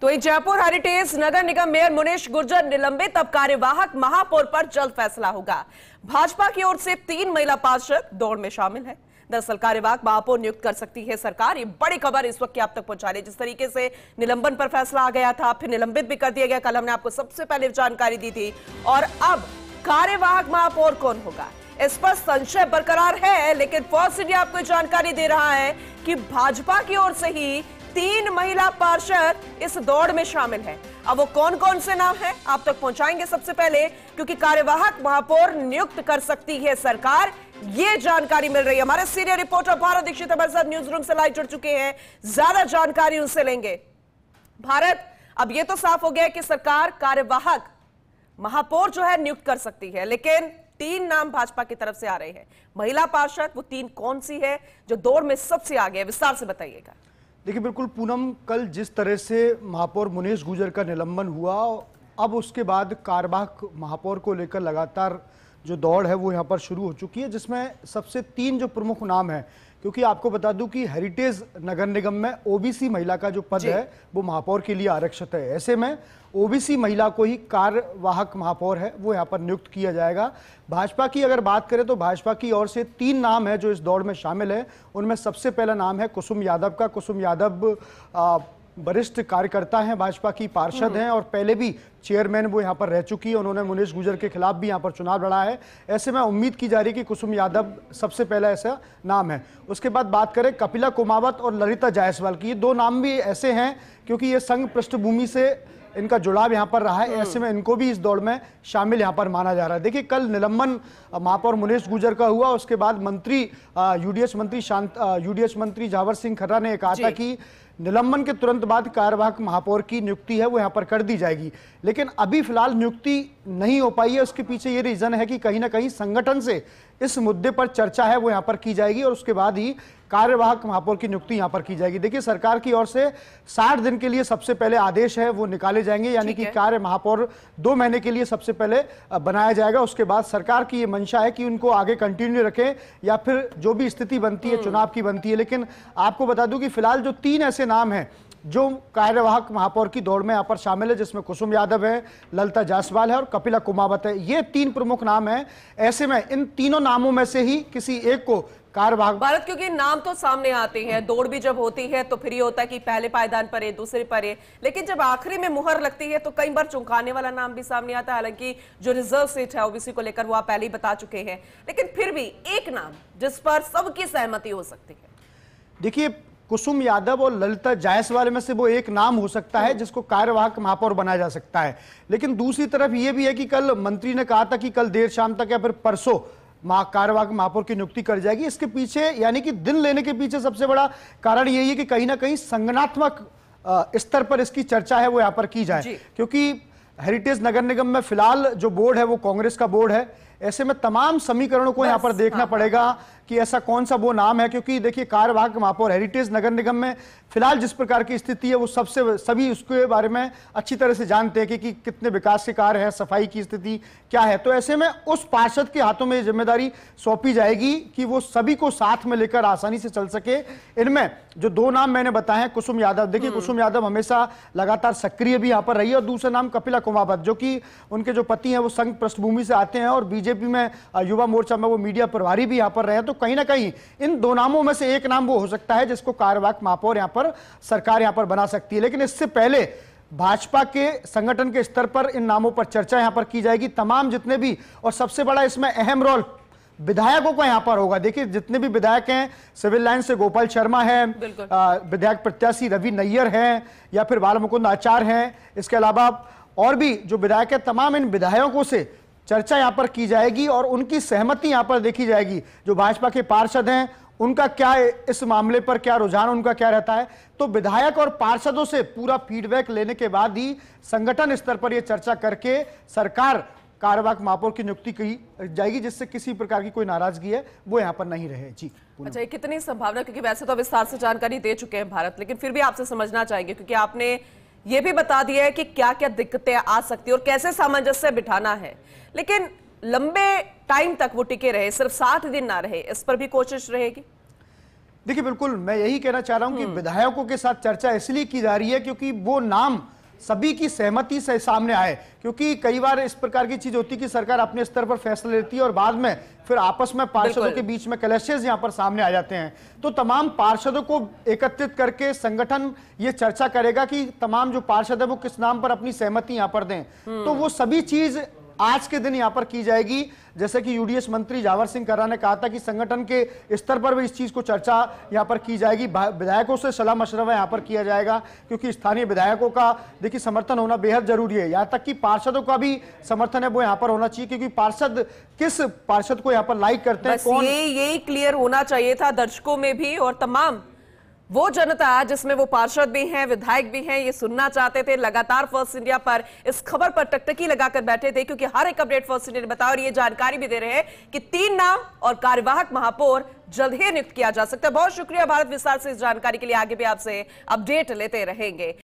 तो ये जयपुर हेरिटेज नगर निगम मेयर मुनेश गुर्जर निलंबित अब कार्यवाहक महापौर पर जल्द फैसला होगा भाजपा की ओर से तीन महिला पार्षद दौड़ में शामिल है दरअसल कार्यवाहक महापौर नियुक्त कर सकती है सरकार ये बड़ी खबर इस वक्त की आप तक पहुंचा रही है जिस तरीके से निलंबन पर फैसला आ गया था फिर निलंबित भी कर दिया गया कल हमने आपको सबसे पहले जानकारी दी थी और अब कार्यवाहक महापौर कौन होगा इस पर संशय बरकरार है लेकिन फर्स्ट इंडिया आपको जानकारी दे रहा है कि भाजपा की ओर से ही तीन महिला पार्षद इस दौड़ में शामिल हैं। अब वो कौन कौन से नाम हैं आप तक पहुंचाएंगे सबसे पहले क्योंकि कार्यवाहक महापौर नियुक्त कर सकती है सरकार ये जानकारी मिल रही है हमारे सीनियर रिपोर्टर भारत दीक्षित हमारे साथ न्यूज रूम से लाइव जुड़ चुके हैं ज्यादा जानकारी उनसे लेंगे भारत अब यह तो साफ हो गया कि सरकार कार्यवाहक महापौर जो है नियुक्त कर सकती है लेकिन तीन नाम भाजपा की तरफ से आ रहे हैं महिला पार्षद वो तीन कौन सी है जो दौड़ में सबसे आगे है विस्तार से बताइएगा देखिए बिल्कुल पूनम कल जिस तरह से महापौर मुनेश गुजर का निलंबन हुआ अब उसके बाद कारबाक महापौर को लेकर लगातार जो दौड़ है वो यहाँ पर शुरू हो चुकी है जिसमें सबसे तीन जो प्रमुख नाम है क्योंकि आपको बता दूं कि हेरिटेज नगर निगम में ओबीसी महिला का जो पद है वो महापौर के लिए आरक्षित है ऐसे में ओबीसी महिला को ही कार्यवाहक महापौर है वो यहाँ पर नियुक्त किया जाएगा भाजपा की अगर बात करें तो भाजपा की ओर से तीन नाम है जो इस दौड़ में शामिल है उनमें सबसे पहला नाम है कुसुम यादव का कुसुम यादव वरिष्ठ कार्यकर्ता हैं भाजपा की पार्षद हम्म। हैं और पहले भी चेयरमैन वो यहाँ पर रह चुकी है उन्होंने मुनीष गुजर के खिलाफ भी यहाँ पर चुनाव लड़ा है ऐसे में उम्मीद की जा रही है कि कुसुम यादव सबसे पहला ऐसा नाम है उसके बाद बात करें कपिला कुमावत और ललिता जायसवाल की ये दो नाम भी ऐसे हैं क्योंकि ये संघ पृष्ठभूमि से इनका जुड़ाव यहाँ पर रहा है हम्म। ऐसे में इनको भी इस दौड़ में शामिल यहाँ पर माना जा रहा है देखिए कल निलंबन महापौर मुनेश गुजर का हुआ उसके बाद मंत्री यूडीएस मंत्री शांत यूडीएस मंत्री जावर सिंह खर्रा ने कहा था कि निलंबन के तुरंत बाद कार्यवाहक महापौर की नियुक्ति है वो यहाँ पर कर दी जाएगी लेकिन अभी फिलहाल नियुक्ति नहीं हो पाई है उसके पीछे ये रीजन है कि कहीं ना कहीं संगठन से इस मुद्दे पर चर्चा है वो यहाँ पर की जाएगी और उसके बाद ही कार्यवाहक महापौर की नियुक्ति यहाँ पर की जाएगी देखिए सरकार की ओर से 60 दिन के लिए सबसे पहले आदेश है वो निकाले जाएंगे यानी कि कार्य महापौर दो महीने के लिए सबसे पहले बनाया जाएगा उसके बाद सरकार की ये मंशा है कि उनको आगे कंटिन्यू रखें या फिर जो भी स्थिति बनती है हम्म। चुनाव की बनती है लेकिन आपको बता दूं कि फिलहाल जो तीन ऐसे नाम हैं जो कार्यवाहक महापौर की दौड़ में यहाँ पर शामिल है जिसमें कुसुम यादव है ललता जायसवाल है और कपिला कुमावत है ये तीन प्रमुख नाम है ऐसे में इन तीनों नामों में से ही किसी एक को कार्यवाहक भारत क्योंकि नाम तो सामने आते हैं दौड़ भी जब होती है तो फिर ये होता है कि पहले पायदान पर है दूसरे पर है लेकिन जब आखिरी में मुहर लगती है तो कई बार चौंकाने वाला नाम भी सामने आता है हालांकि जो रिजर्व सीट है ओबीसी को लेकर वो आप पहले ही बता चुके हैं लेकिन फिर भी एक नाम जिस पर सबकी सहमति हो सकती है देखिए कुसुम यादव और ललिता जायसवाल में से वो एक नाम हो सकता है जिसको कार्यवाहक महापौर बनाया जा सकता है लेकिन दूसरी तरफ ये भी है कि कल मंत्री ने कहा था कि कल देर शाम तक या फिर परसों कार्यवाहक महापौर की नियुक्ति कर जाएगी इसके पीछे यानी कि दिन लेने के पीछे सबसे बड़ा कारण यही है कि कहीं ना कहीं संगनात्मक स्तर पर इसकी चर्चा है वो यहाँ पर की जाए क्योंकि हेरिटेज नगर निगम में फिलहाल जो बोर्ड है वो कांग्रेस का बोर्ड है ऐसे में तमाम समीकरणों को यहाँ पर देखना हाँ। पड़ेगा कि ऐसा कौन सा वो नाम है क्योंकि देखिए कार्यवाहक महापौर हेरिटेज नगर निगम में फिलहाल जिस प्रकार की स्थिति है वो सबसे सभी उसके बारे में अच्छी तरह से जानते हैं कि, कि कितने विकास के कार्य हैं सफाई की स्थिति क्या है तो ऐसे में उस पार्षद के हाथों में जिम्मेदारी सौंपी जाएगी कि वो सभी को साथ में लेकर आसानी से चल सके इनमें जो दो नाम मैंने बताए हैं कुसुम यादव देखिए हम्म। कुसुम यादव हमेशा लगातार सक्रिय भी यहाँ पर रही है और दूसरा नाम कपिला कुमावत जो कि उनके जो पति हैं वो संघ पृष्ठभूमि से आते हैं और बीजेपी में युवा मोर्चा में वो मीडिया प्रभारी भी यहाँ पर रहे हैं तो कहीं ना कहीं इन दो नामों में से एक नाम वो हो सकता है जिसको कार्यवाहक महापौर यहां पर सरकार यहां पर बना सकती है लेकिन इससे पहले भाजपा के संगठन के स्तर पर इन नामों पर चर्चा यहां पर की जाएगी तमाम जितने भी और सबसे बड़ा इसमें अहम रोल विधायकों का यहां पर होगा देखिए जितने भी विधायक हैं सिविल लाइन से गोपाल शर्मा है विधायक प्रत्याशी रवि नैयर हैं या फिर बाल मुकुंद आचार हैं इसके अलावा और भी जो विधायक है तमाम इन विधायकों से चर्चा यहाँ पर की जाएगी और उनकी सहमति यहाँ पर देखी जाएगी जो भाजपा के पार्षद हैं उनका क्या इस मामले पर क्या रुझान उनका क्या रहता है तो विधायक और पार्षदों से पूरा फीडबैक लेने के बाद ही संगठन स्तर पर यह चर्चा करके सरकार कार्यवाहक महापौर की नियुक्ति की जाएगी जिससे किसी प्रकार की कोई नाराजगी है वो यहाँ पर नहीं रहे जी अच्छा ये कितनी संभावना क्योंकि वैसे तो विस्तार से जानकारी दे चुके हैं भारत लेकिन फिर भी आपसे समझना चाहेंगे क्योंकि आपने यह भी बता दिया है कि क्या क्या दिक्कतें आ सकती है और कैसे सामंजस्य बिठाना है लेकिन लंबे टाइम तक वो टिके रहे सिर्फ सात दिन ना रहे इस पर भी कोशिश रहेगी देखिए बिल्कुल मैं यही कहना चाह रहा हूं कि हम्म। विधायकों के साथ चर्चा इसलिए की जा रही है क्योंकि वो नाम सभी की सहमति से सामने आए क्योंकि कई बार इस प्रकार की चीज होती है कि सरकार अपने स्तर पर फैसले लेती है और बाद में फिर आपस में पार्षदों के बीच में कलेशेज यहाँ पर सामने आ जाते हैं तो तमाम पार्षदों को एकत्रित करके संगठन ये चर्चा करेगा कि तमाम जो पार्षद है वो किस नाम पर अपनी सहमति यहाँ पर दें तो वो सभी चीज आज के दिन यहां पर की जाएगी जैसे कि यूडीएस मंत्री जावर सिंह करा ने कहा था कि संगठन के स्तर पर भी इस चीज को चर्चा यहां पर की जाएगी विधायकों से सलाह मशवरा यहां पर किया जाएगा क्योंकि स्थानीय विधायकों का देखिए समर्थन होना बेहद जरूरी है यहां तक कि पार्षदों का भी समर्थन है वो यहां पर होना चाहिए क्योंकि पार्षद किस पार्षद को यहाँ पर लाइक करते हैं यही क्लियर होना चाहिए था दर्शकों में भी और तमाम वो जनता जिसमें वो पार्षद भी हैं विधायक भी हैं ये सुनना चाहते थे लगातार फर्स्ट इंडिया पर इस खबर पर टकटकी लगाकर बैठे थे क्योंकि हर एक अपडेट फर्स्ट इंडिया ने बताया और ये जानकारी भी दे रहे हैं कि तीन नाम और कार्यवाहक महापौर जल्द ही नियुक्त किया जा सकता है बहुत शुक्रिया भारत विस्तार से इस जानकारी के लिए आगे भी आपसे अपडेट लेते रहेंगे